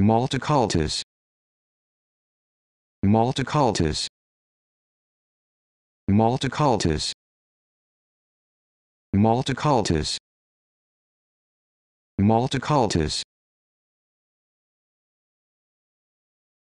Multicultus. Multicultus. Multicultus. Multicultus. Multicultus.